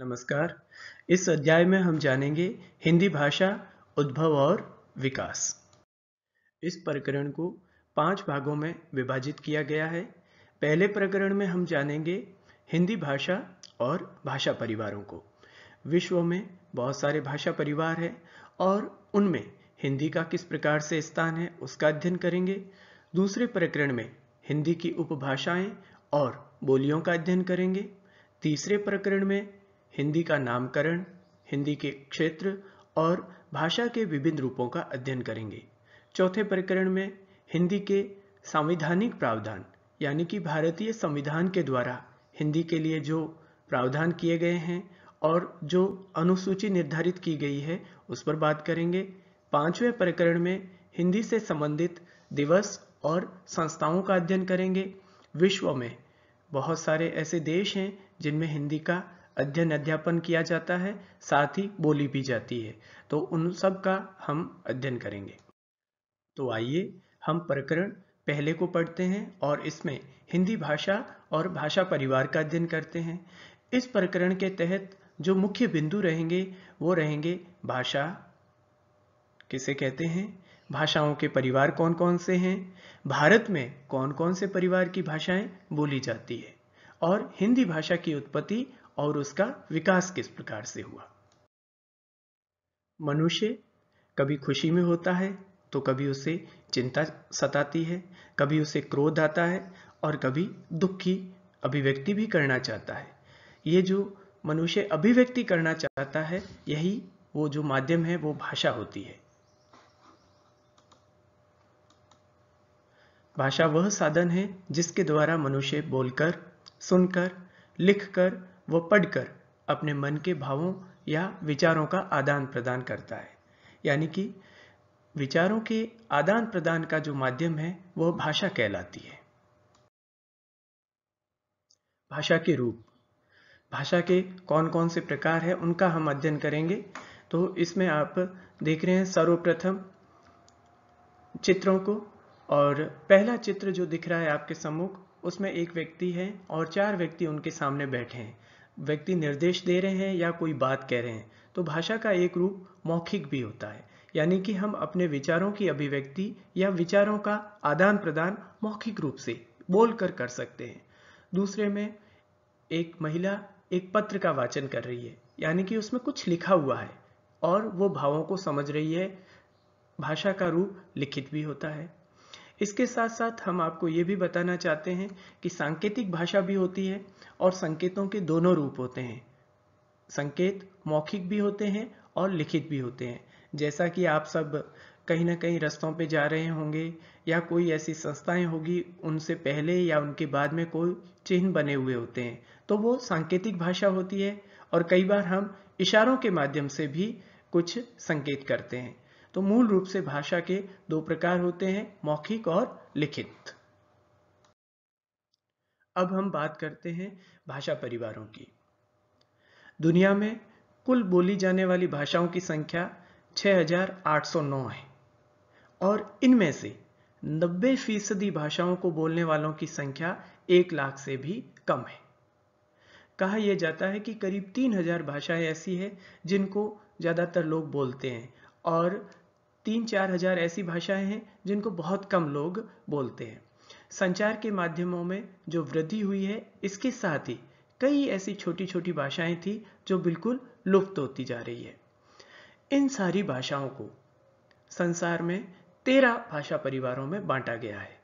नमस्कार इस अध्याय में हम जानेंगे हिंदी भाषा उद्भव और विकास इस प्रकरण को पांच भागों में विभाजित किया गया है पहले प्रकरण में हम जानेंगे हिंदी भाषा और भाषा परिवारों को विश्व में बहुत सारे भाषा परिवार हैं और उनमें हिंदी का किस प्रकार से स्थान है उसका अध्ययन करेंगे दूसरे प्रकरण में हिंदी की उपभाषाएं और बोलियों का अध्ययन करेंगे तीसरे प्रकरण में हिंदी का नामकरण हिंदी के क्षेत्र और भाषा के विभिन्न रूपों का अध्ययन करेंगे चौथे प्रकरण में हिंदी के संवैधानिक प्रावधान यानी कि भारतीय संविधान के द्वारा हिंदी के लिए जो प्रावधान किए गए हैं और जो अनुसूची निर्धारित की गई है उस पर बात करेंगे पांचवें प्रकरण में हिंदी से संबंधित दिवस और संस्थाओं का अध्ययन करेंगे विश्व में बहुत सारे ऐसे देश हैं जिनमें हिंदी का अध्ययन अध्यापन किया जाता है साथ ही बोली भी जाती है तो उन सब का हम अध्ययन करेंगे तो आइए हम प्रकरण पहले को पढ़ते हैं और इसमें हिंदी भाषा और भाषा परिवार का अध्ययन करते हैं इस प्रकरण के तहत जो मुख्य बिंदु रहेंगे वो रहेंगे भाषा किसे कहते हैं भाषाओं के परिवार कौन कौन से हैं भारत में कौन कौन से परिवार की भाषाएं बोली जाती है और हिंदी भाषा की उत्पत्ति और उसका विकास किस प्रकार से हुआ मनुष्य कभी खुशी में होता है तो कभी उसे चिंता सताती है कभी उसे क्रोध आता है और कभी दुख की अभिव्यक्ति भी करना चाहता है ये जो मनुष्य अभिव्यक्ति करना चाहता है यही वो जो माध्यम है वो भाषा होती है भाषा वह साधन है जिसके द्वारा मनुष्य बोलकर सुनकर लिखकर व पढ़कर अपने मन के भावों या विचारों का आदान प्रदान करता है यानी कि विचारों के आदान प्रदान का जो माध्यम है वह भाषा कहलाती है भाषा के रूप भाषा के कौन कौन से प्रकार है उनका हम अध्ययन करेंगे तो इसमें आप देख रहे हैं सर्वप्रथम चित्रों को और पहला चित्र जो दिख रहा है आपके सम्मुख उसमें एक व्यक्ति है और चार व्यक्ति उनके सामने बैठे हैं व्यक्ति निर्देश दे रहे हैं या कोई बात कह रहे हैं तो भाषा का एक रूप मौखिक भी होता है यानी कि हम अपने विचारों की अभिव्यक्ति या विचारों का आदान प्रदान मौखिक रूप से बोल कर कर सकते हैं दूसरे में एक महिला एक पत्र का वाचन कर रही है यानी कि उसमें कुछ लिखा हुआ है और वो भावों को समझ रही है भाषा का रूप लिखित भी होता है इसके साथ साथ हम आपको ये भी बताना चाहते हैं कि सांकेतिक भाषा भी होती है और संकेतों के दोनों रूप होते हैं संकेत मौखिक भी होते हैं और लिखित भी होते हैं जैसा कि आप सब कहीं ना कहीं रस्तों पे जा रहे होंगे या कोई ऐसी संस्थाएं होगी उनसे पहले या उनके बाद में कोई चिन्ह बने हुए होते हैं तो वो सांकेतिक भाषा होती है और कई बार हम इशारों के माध्यम से भी कुछ संकेत करते हैं तो मूल रूप से भाषा के दो प्रकार होते हैं मौखिक और लिखित अब हम बात करते हैं भाषा परिवारों की दुनिया में कुल बोली जाने वाली भाषाओं की संख्या 6,809 है और इनमें से 90 फीसदी भाषाओं को बोलने वालों की संख्या एक लाख से भी कम है कहा यह जाता है कि करीब 3,000 भाषाएं ऐसी है जिनको ज़्यादातर लोग बोलते हैं और तीन चार हजार ऐसी भाषाएं हैं जिनको बहुत कम लोग बोलते हैं संचार के माध्यमों में जो वृद्धि हुई है इसके साथ ही कई ऐसी छोटी छोटी भाषाएं थी जो बिल्कुल लुप्त होती जा रही है इन सारी भाषाओं को संसार में तेरह भाषा परिवारों में बांटा गया है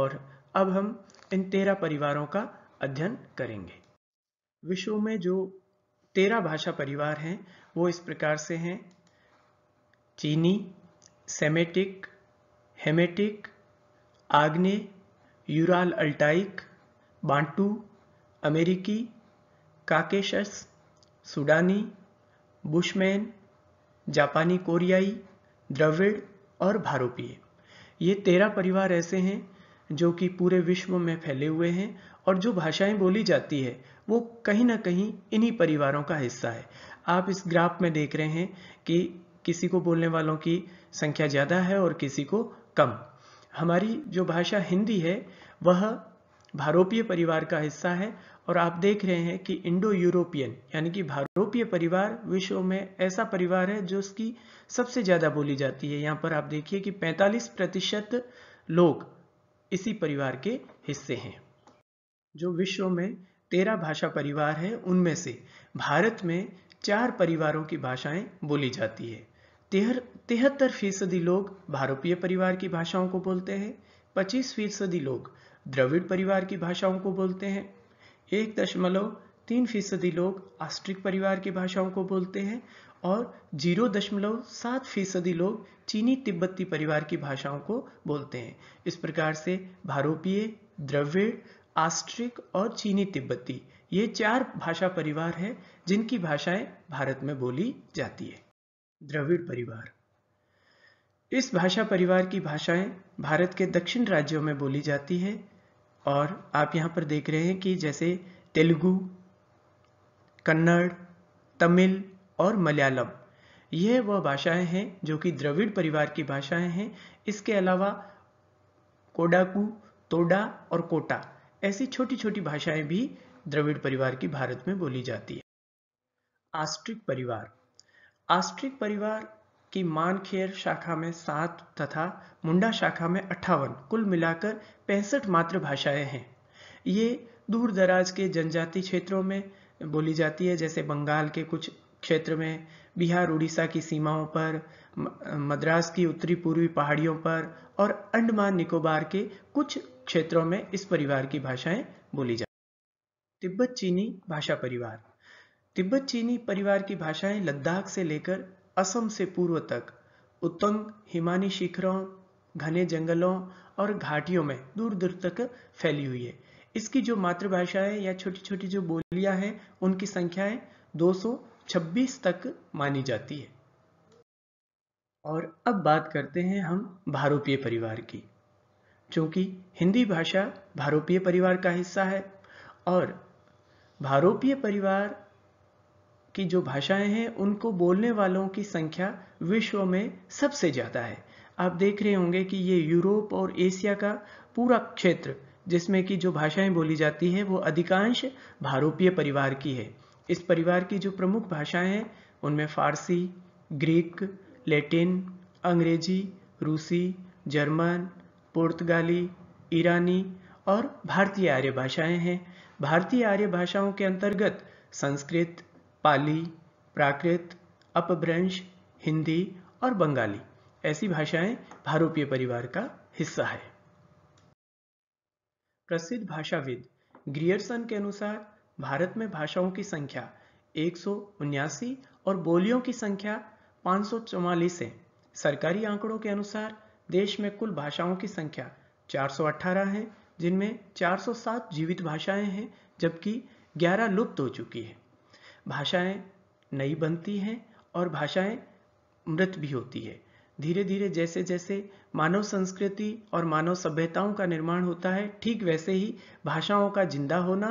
और अब हम इन तेरह परिवारों का अध्ययन करेंगे विश्व में जो तेरह भाषा परिवार हैं वो इस प्रकार से हैं चीनी सेमेटिक हेमेटिक आग्नेय यूराल अल्टाइक बांटू अमेरिकी काकेशस सूडानी बुशमैन जापानी कोरियाई द्रविड़ और भारोपीय ये तेरह परिवार ऐसे हैं जो कि पूरे विश्व में फैले हुए हैं और जो भाषाएं बोली जाती है वो कहीं ना कहीं इन्हीं परिवारों का हिस्सा है आप इस ग्राफ में देख रहे हैं कि किसी को बोलने वालों की संख्या ज़्यादा है और किसी को कम हमारी जो भाषा हिंदी है वह भारोपीय परिवार का हिस्सा है और आप देख रहे हैं कि इंडो यूरोपियन यानी कि भारोपीय परिवार विश्व में ऐसा परिवार है जो उसकी सबसे ज़्यादा बोली जाती है यहाँ पर आप देखिए कि 45 प्रतिशत लोग इसी परिवार के हिस्से हैं जो विश्व में तेरह भाषा परिवार है उनमें से भारत में चार परिवारों की भाषाएं बोली जाती है तिहर तिहत्तर फीसदी लोग भारोपीय परिवार की भाषाओं को बोलते हैं पच्चीस फीसदी लोग द्रविड़ परिवार की भाषाओं को बोलते हैं एक दशमलव तीन फीसदी लोग आस्ट्रिक परिवार की भाषाओं को बोलते हैं और जीरो दशमलव सात फीसदी लोग चीनी तिब्बती परिवार की भाषाओं को बोलते हैं इस प्रकार से भारोपीय द्रविड़ आस्ट्रिक और चीनी तिब्बती ये चार भाषा परिवार हैं जिनकी भाषाएं भारत में बोली जाती है द्रविड़ परिवार इस भाषा परिवार की भाषाएं भारत के दक्षिण राज्यों में बोली जाती है और आप यहां पर देख रहे हैं कि जैसे तेलुगु कन्नड़ तमिल और मलयालम यह वह भाषाएं हैं जो कि द्रविड़ परिवार की भाषाएं हैं इसके अलावा कोडाकू तोडा और कोटा ऐसी छोटी छोटी भाषाएं भी द्रविड़ परिवार की भारत में बोली जाती है आस्ट्रिक परिवार आस्ट्रिक परिवार की मानखेर शाखा में सात तथा मुंडा शाखा में अट्ठावन कुल मिलाकर पैंसठ मातृभाषाएं हैं ये दूर दराज के जनजाति क्षेत्रों में बोली जाती है जैसे बंगाल के कुछ क्षेत्र में बिहार उड़ीसा की सीमाओं पर मद्रास की उत्तरी पूर्वी पहाड़ियों पर और अंडमान निकोबार के कुछ क्षेत्रों में इस परिवार की भाषाएं बोली जाती तिब्बत चीनी भाषा परिवार तिब्बत चीनी परिवार की भाषाएं लद्दाख से लेकर असम से पूर्व तक उत्तंग हिमानी शिखरों घने जंगलों और घाटियों में दूर दूर तक फैली हुई है इसकी जो मातृभाषाएं या छोटी छोटी जो बोलियां हैं उनकी संख्याएं 226 तक मानी जाती है और अब बात करते हैं हम भारोपीय परिवार की क्योंकि हिंदी भाषा भारोपीय परिवार का हिस्सा है और भारोपीय परिवार की जो भाषाएं हैं उनको बोलने वालों की संख्या विश्व में सबसे ज़्यादा है आप देख रहे होंगे कि ये यूरोप और एशिया का पूरा क्षेत्र जिसमें कि जो भाषाएं बोली जाती है वो अधिकांश भारोपीय परिवार की है इस परिवार की जो प्रमुख भाषाएं हैं उनमें फारसी ग्रीक लेटिन अंग्रेजी रूसी जर्मन पुर्तगाली ईरानी और भारतीय आर्य भाषाएं हैं भारतीय आर्य भाषाओं के अंतर्गत संस्कृत पाली प्राकृत अपभ्रंश हिंदी और बंगाली ऐसी भाषाएं भारोपीय परिवार का हिस्सा है प्रसिद्ध भाषाविद ग्रियर्सन के अनुसार भारत में भाषाओं की संख्या एक और बोलियों की संख्या पाँच है सरकारी आंकड़ों के अनुसार देश में कुल भाषाओं की संख्या 418 है जिनमें 407 जीवित भाषाएं हैं जबकि 11 लुप्त हो चुकी है भाषाएं नई बनती हैं और भाषाएं मृत भी होती है धीरे धीरे जैसे जैसे मानव संस्कृति और मानव सभ्यताओं का निर्माण होता है ठीक वैसे ही भाषाओं का जिंदा होना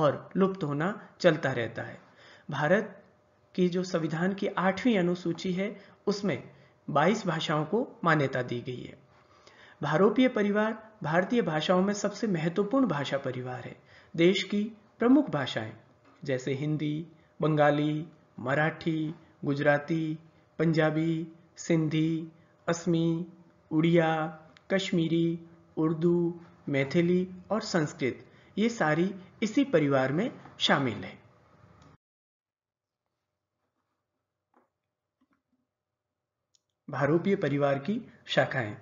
और लुप्त होना चलता रहता है भारत की जो संविधान की आठवीं अनुसूची है उसमें 22 भाषाओं को मान्यता दी गई है भारोपीय परिवार भारतीय भाषाओं में सबसे महत्वपूर्ण भाषा परिवार है देश की प्रमुख भाषाएं जैसे हिंदी बंगाली मराठी गुजराती पंजाबी सिंधी असमी उड़िया कश्मीरी उर्दू मैथिली और संस्कृत ये सारी इसी परिवार में शामिल है भारोपीय परिवार की शाखाएं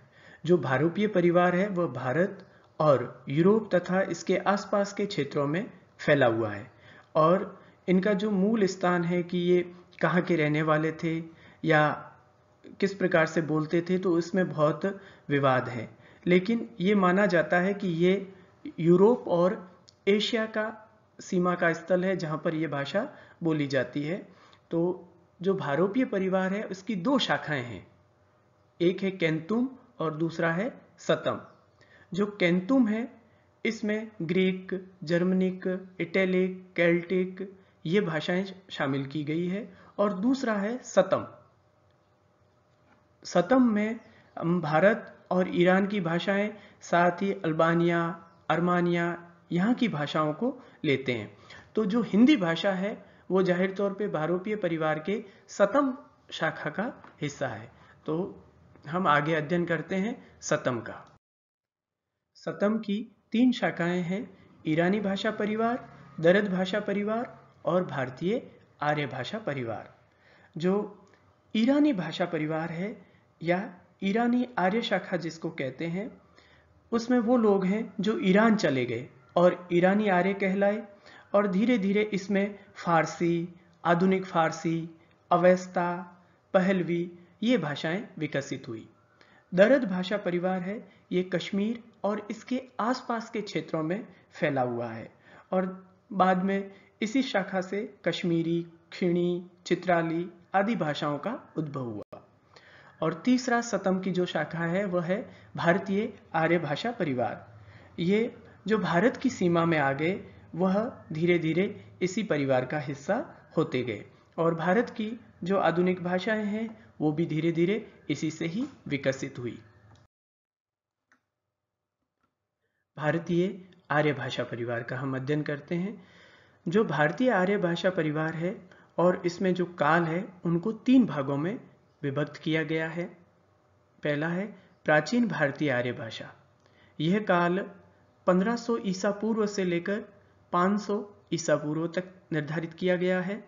जो भारोपीय परिवार है वह भारत और यूरोप तथा इसके आसपास के क्षेत्रों में फैला हुआ है और इनका जो मूल स्थान है कि ये कहाँ के रहने वाले थे या किस प्रकार से बोलते थे तो इसमें बहुत विवाद है लेकिन ये माना जाता है कि ये यूरोप और एशिया का सीमा का स्थल है जहाँ पर ये भाषा बोली जाती है तो जो भारोपीय परिवार है उसकी दो शाखाएं हैं एक है कैंतुम और दूसरा है सतम जो कैंतुम है इसमें ग्रीक जर्मनिक इटैलिक कैल्टिक ये भाषाएं शामिल की गई है और दूसरा है सतम सतम में भारत और ईरान की भाषाएं साथ ही अल्बानिया अरमानिया यहाँ की भाषाओं को लेते हैं तो जो हिंदी भाषा है वो जाहिर तौर पे भारोपीय परिवार के सतम शाखा का हिस्सा है तो हम आगे अध्ययन करते हैं सतम का सतम की तीन शाखाएं हैं ईरानी भाषा परिवार दरद भाषा परिवार और भारतीय आर्य भाषा परिवार जो ईरानी भाषा परिवार है या ईरानी आर्य शाखा जिसको कहते हैं उसमें वो लोग हैं जो ईरान चले गए और ईरानी आर्य कहलाए और धीरे धीरे इसमें फारसी आधुनिक फारसी अवेस्ता पहलवी ये भाषाएं विकसित हुई दरद भाषा परिवार है ये कश्मीर और इसके आसपास के क्षेत्रों में फैला हुआ है और बाद में इसी शाखा से कश्मीरी खिणी चित्राली आदि भाषाओं का उद्भव हुआ और तीसरा सतम की जो शाखा है वह है भारतीय आर्य भाषा परिवार ये जो भारत की सीमा में आ गए वह धीरे धीरे इसी परिवार का हिस्सा होते गए और भारत की जो आधुनिक भाषाएं हैं वो भी धीरे धीरे इसी से ही विकसित हुई भारतीय आर्य भाषा परिवार का हम अध्ययन करते हैं जो भारतीय आर्य भाषा परिवार है और इसमें जो काल है उनको तीन भागों में विभक्त किया गया है पहला है प्राचीन भारतीय आर्य भाषा यह काल 1500 ईसा पूर्व से लेकर 500 ईसा पूर्व तक निर्धारित किया गया है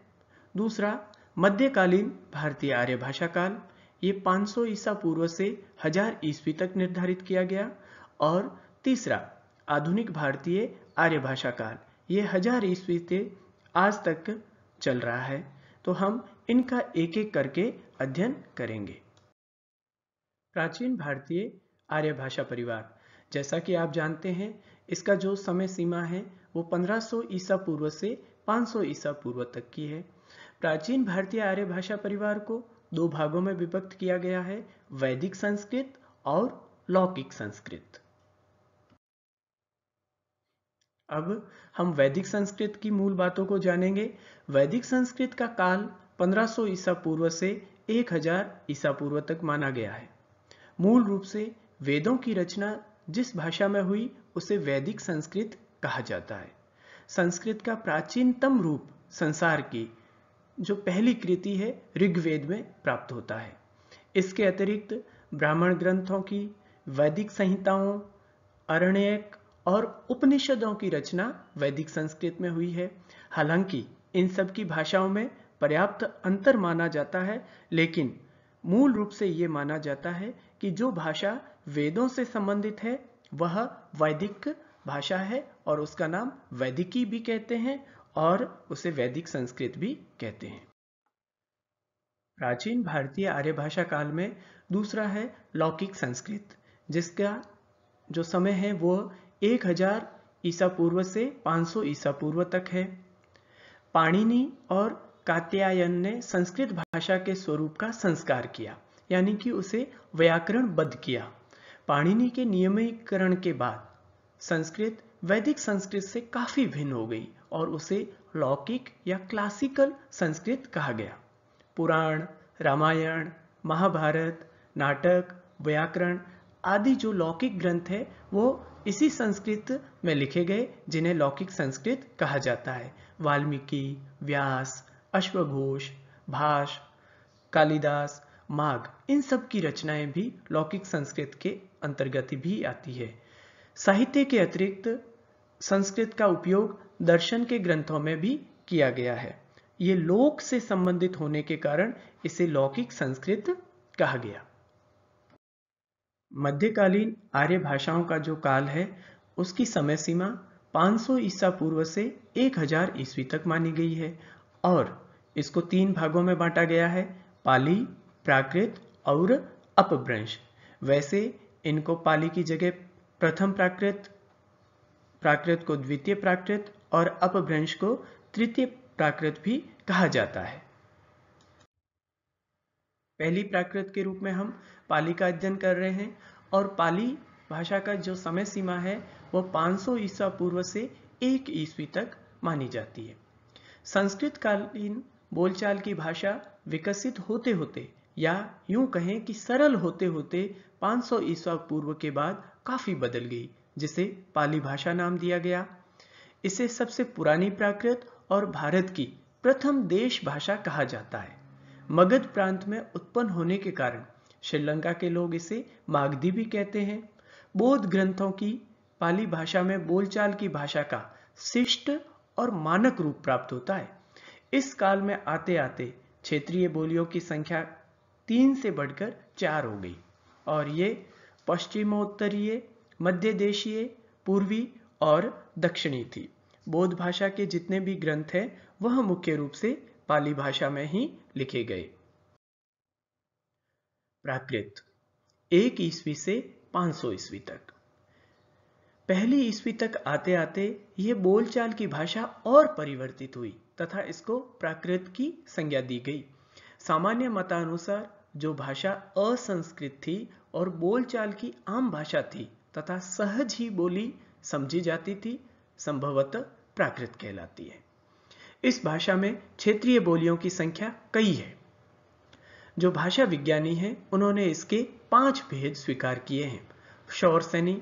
दूसरा मध्यकालीन भारतीय आर्य भाषा काल ये 500 ईसा पूर्व से हजार ईस्वी तक निर्धारित किया गया और तीसरा आधुनिक भारतीय आर्य भाषा काल ये हजार ईस्वी से आज तक चल रहा है तो हम इनका एक एक करके अध्ययन करेंगे प्राचीन भारतीय आर्य भाषा परिवार जैसा कि आप जानते हैं इसका जो समय सीमा है वो 1500 ईसा पूर्व से 500 ईसा पूर्व तक की है प्राचीन भारतीय आर्य भाषा परिवार को दो भागों में विभक्त किया गया है वैदिक संस्कृत और लौकिक संस्कृत अब हम वैदिक संस्कृत की मूल बातों को जानेंगे वैदिक संस्कृत का काल 1500 ईसा पूर्व से 1000 ईसा पूर्व तक माना गया है मूल रूप से वेदों की रचना जिस भाषा में हुई उसे वैदिक संस्कृत कहा जाता है संस्कृत का प्राचीनतम रूप संसार की जो पहली कृति है ऋग्वेद में प्राप्त होता है इसके अतिरिक्त ब्राह्मण ग्रंथों की वैदिक संहिताओं अरण्यक और उपनिषदों की रचना वैदिक संस्कृत में हुई है हालांकि इन सब की भाषाओं में पर्याप्त अंतर माना जाता है लेकिन मूल रूप से ये माना जाता है कि जो भाषा वेदों से संबंधित है वह वैदिक भाषा है और उसका नाम वैदिकी भी कहते हैं और उसे वैदिक संस्कृत भी कहते हैं प्राचीन भारतीय आर्य भाषा काल में दूसरा है लौकिक संस्कृत जिसका जो समय है वो एक हजार ईसा पूर्व से 500 ईसा पूर्व तक है पाणिनि और कात्यायन ने संस्कृत भाषा के स्वरूप का संस्कार किया यानी कि उसे बद्ध किया पाणिनि के नियमीकरण के बाद संस्कृत वैदिक संस्कृत से काफी भिन्न हो गई और उसे लौकिक या क्लासिकल संस्कृत कहा गया पुराण रामायण महाभारत नाटक व्याकरण आदि जो लौकिक ग्रंथ है वो इसी संस्कृत में लिखे गए जिन्हें लौकिक संस्कृत कहा जाता है वाल्मीकि व्यास अश्वघोष भाष कालिदास माघ इन सब की रचनाएं भी लौकिक संस्कृत के अंतर्गत भी आती है साहित्य के अतिरिक्त संस्कृत का उपयोग दर्शन के ग्रंथों में भी किया गया है ये लोक से संबंधित होने के कारण इसे लौकिक संस्कृत कहा गया मध्यकालीन आर्य भाषाओं का जो काल है उसकी समय सीमा 500 ईसा पूर्व से 1000 ईस्वी तक मानी गई है और इसको तीन भागों में बांटा गया है पाली प्राकृत और अपभ्रंश वैसे इनको पाली की जगह प्रथम प्राकृत प्राकृत को द्वितीय प्राकृत और अपभ्रंश को तृतीय प्राकृत भी कहा जाता है पहली प्राकृत के रूप में हम पाली का अध्ययन कर रहे हैं और पाली भाषा का जो समय सीमा है वह 500 ईसा पूर्व से एक ईस्वी तक मानी जाती है संस्कृतकालीन बोलचाल की भाषा विकसित होते होते या यूं कहें कि सरल होते होते 500 ईसा पूर्व के बाद काफी बदल गई जिसे पाली भाषा नाम दिया गया इसे सबसे पुरानी प्राकृत और भारत की प्रथम देश भाषा कहा जाता है मगध प्रांत में उत्पन्न होने के कारण श्रीलंका के लोग इसे मागधी भी कहते हैं बौद्ध ग्रंथों की पाली भाषा में बोलचाल की भाषा का शिष्ट और मानक रूप प्राप्त होता है इस काल में आते आते क्षेत्रीय बोलियों की संख्या तीन से बढ़कर चार हो गई और ये पश्चिमोत्तरीय मध्य देशीय पूर्वी और दक्षिणी थी बौद्ध भाषा के जितने भी ग्रंथ हैं वह मुख्य रूप से पाली भाषा में ही लिखे गए प्राकृत एक ईस्वी से 500 ईस्वी तक पहली ईस्वी तक आते आते ये बोलचाल की भाषा और परिवर्तित हुई तथा इसको प्राकृत की संज्ञा दी गई सामान्य मतानुसार जो भाषा असंस्कृत थी और बोलचाल की आम भाषा थी तथा सहज ही बोली समझी जाती थी संभवतः प्राकृत कहलाती है इस भाषा में क्षेत्रीय बोलियों की संख्या कई है जो भाषा विज्ञानी हैं उन्होंने इसके पांच भेद स्वीकार किए हैं शौरसेनी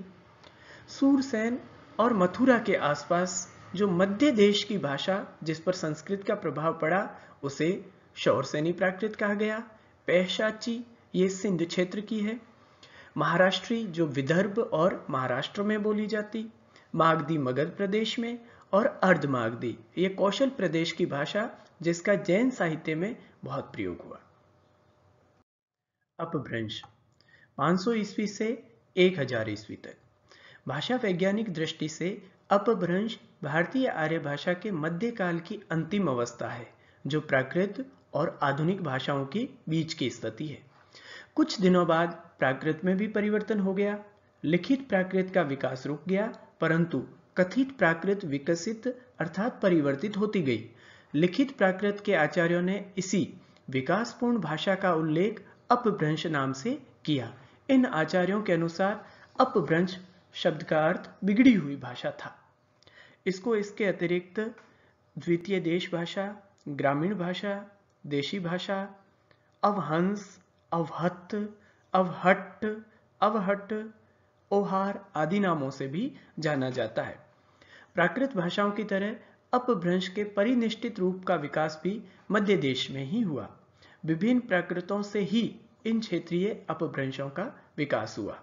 सूरसैन और मथुरा के आसपास जो मध्य देश की भाषा जिस पर संस्कृत का प्रभाव पड़ा उसे शौरसैनी प्राकृत कहा गया पैशाची ये सिंध क्षेत्र की है महाराष्ट्री जो विदर्भ और महाराष्ट्र में बोली जाती मागधी मगध प्रदेश में और अर्धमागदी ये कौशल प्रदेश की भाषा जिसका जैन साहित्य में बहुत प्रयोग हुआ अपभ्रंश 500 ईस्वी से 1000 ईस्वी तक भाषा वैज्ञानिक दृष्टि से अपभ्रंश भारतीय आर्य भाषा के मध्यकाल की अंतिम अवस्था है जो प्राकृत और आधुनिक भाषाओं के बीच की स्थिति है कुछ दिनों बाद प्राकृत में भी परिवर्तन हो गया लिखित प्राकृत का विकास रुक गया परंतु कथित प्राकृत विकसित अर्थात परिवर्तित होती गई लिखित प्राकृत के आचार्यों ने इसी विकासपूर्ण भाषा का उल्लेख अपभ्रंश नाम से किया इन आचार्यों के अनुसार अपभ्रंश शब्द का अर्थ बिगड़ी हुई भाषा था इसको इसके अतिरिक्त द्वितीय देश भाषा ग्रामीण भाषा देशी भाषा अवहंस अवहत अवहट्ट अवहट ओहार आदि नामों से भी जाना जाता है प्राकृत भाषाओं की तरह अपभ्रंश के परिनिष्ठित रूप का विकास भी मध्य देश में ही हुआ विभिन्न प्राकृतों से ही इन क्षेत्रीय अपभ्रंशों का विकास हुआ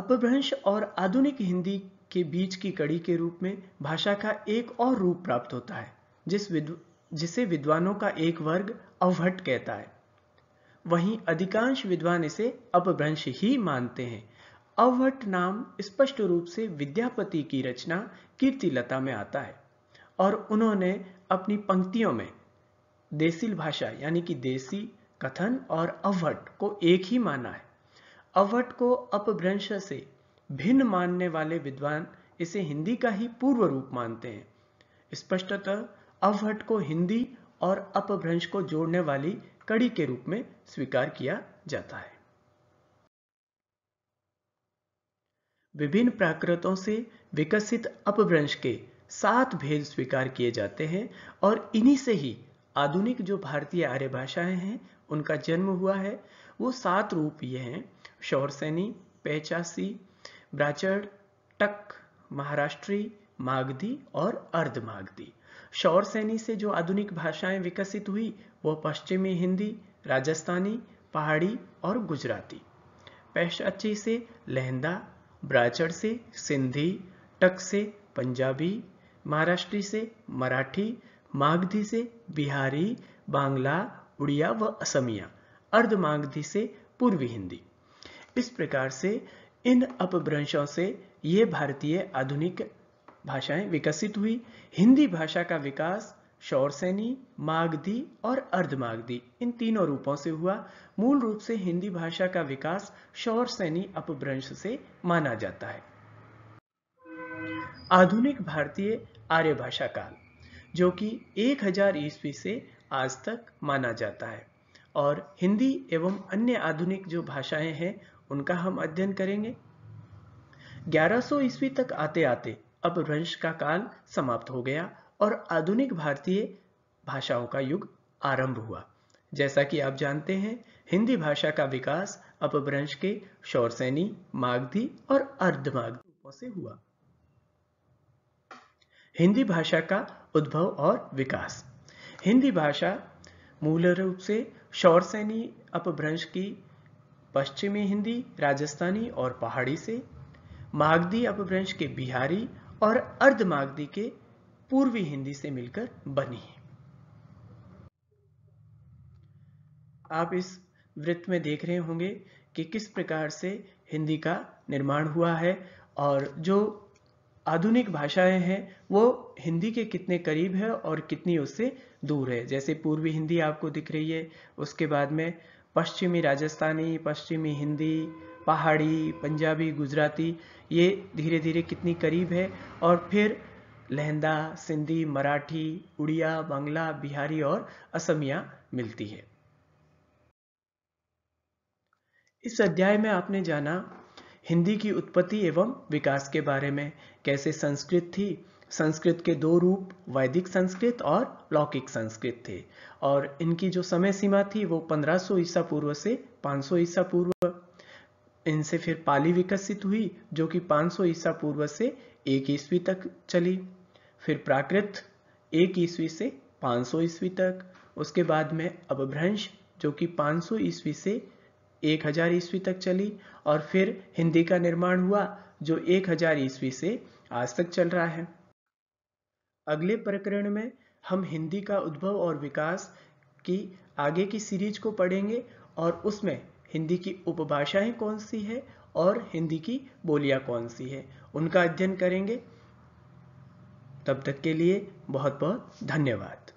अपभ्रंश और आधुनिक हिंदी के बीच की कड़ी के रूप में भाषा का एक और रूप प्राप्त होता है जिस विद्व, जिसे विद्वानों का एक वर्ग अवहट कहता है वहीं अधिकांश विद्वान इसे अपभ्रंश ही मानते हैं अवहट नाम स्पष्ट रूप से विद्यापति की रचना कीर्तिलता में आता है और उन्होंने अपनी पंक्तियों में देसील भाषा यानी कि देसी कथन और अवहट को एक ही माना है अवहट को अपभ्रंश से भिन्न मानने वाले विद्वान इसे हिंदी का ही पूर्व रूप मानते हैं स्पष्टतः अवहट को हिंदी और अपभ्रंश को जोड़ने वाली कड़ी के रूप में स्वीकार किया जाता है विभिन्न प्राकृतों से विकसित अपभ्रंश के सात भेद स्वीकार किए जाते हैं और इन्हीं से ही आधुनिक जो भारतीय आर्य भाषाएं हैं उनका जन्म हुआ है वो सात रूप ये हैं शौरसैनी पैचासी ब्राचड़ टक महाराष्ट्री मागधी और अर्धमागधी शौरसैनी से जो आधुनिक भाषाएं विकसित हुई वो पश्चिमी हिंदी राजस्थानी पहाड़ी और गुजराती पैशाची से लहंदा ब्राचड़ से सिंधी टक से पंजाबी महाराष्ट्री से मराठी मागधी से बिहारी बांग्ला उड़िया व असमिया मागधी से पूर्वी हिंदी इस प्रकार से इन अपभ्रंशों से ये भारतीय आधुनिक भाषाएं विकसित हुई हिंदी भाषा का विकास शौरसेनी मागधी और अर्धमागधी इन तीनों रूपों से हुआ मूल रूप से हिंदी भाषा का विकास सैनी अपभ्रंश से माना जाता है आधुनिक भारतीय आर्य भाषा काल जो कि 1000 हजार ईस्वी से आज तक माना जाता है और हिंदी एवं अन्य आधुनिक जो भाषाएं हैं उनका हम अध्ययन करेंगे 1100 ईस्वी तक आते आते अपभ्रंश का काल समाप्त हो गया और आधुनिक भारतीय भाषाओं का युग आरंभ हुआ जैसा कि आप जानते हैं हिंदी भाषा का विकास अपभ्रंश के शौरसैनी मागधी और अर्धमागधी रूपों से हुआ हिंदी भाषा का उद्भव और विकास हिंदी भाषा मूल रूप से शौरसैनी अपभ्रंश की पश्चिमी हिंदी राजस्थानी और पहाड़ी से मागधी अपभ्रंश के बिहारी और अर्धमागधी के पूर्वी हिंदी से मिलकर बनी है आप इस वृत्त में देख रहे होंगे कि किस प्रकार से हिंदी का निर्माण हुआ है और जो आधुनिक भाषाएं हैं वो हिंदी के कितने करीब है और कितनी उससे दूर है जैसे पूर्वी हिंदी आपको दिख रही है उसके बाद में पश्चिमी राजस्थानी पश्चिमी हिंदी पहाड़ी पंजाबी गुजराती ये धीरे धीरे कितनी करीब है और फिर लहंदा सिंधी मराठी उड़िया बांग्ला बिहारी और असमिया मिलती है इस अध्याय में आपने जाना हिंदी की उत्पत्ति एवं विकास के बारे में कैसे संस्कृत थी संस्कृत के दो रूप वैदिक संस्कृत और लौकिक संस्कृत थे और इनकी जो समय सीमा थी वो 1500 ईसा पूर्व से 500 ईसा पूर्व इनसे फिर पाली विकसित हुई जो कि 500 ईसा पूर्व से एक ईस्वी तक चली फिर प्राकृत एक ईस्वी से 500 ईस्वी तक उसके बाद में अपभ्रंश जो कि 500 ईस्वी से 1000 ईस्वी तक चली और फिर हिंदी का निर्माण हुआ जो 1000 ईस्वी से आज तक चल रहा है अगले प्रकरण में हम हिंदी का उद्भव और विकास की आगे की सीरीज को पढ़ेंगे और उसमें हिंदी की उपभाषाएं कौन सी है और हिंदी की बोलियां कौन सी है उनका अध्ययन करेंगे तब तक के लिए बहुत बहुत धन्यवाद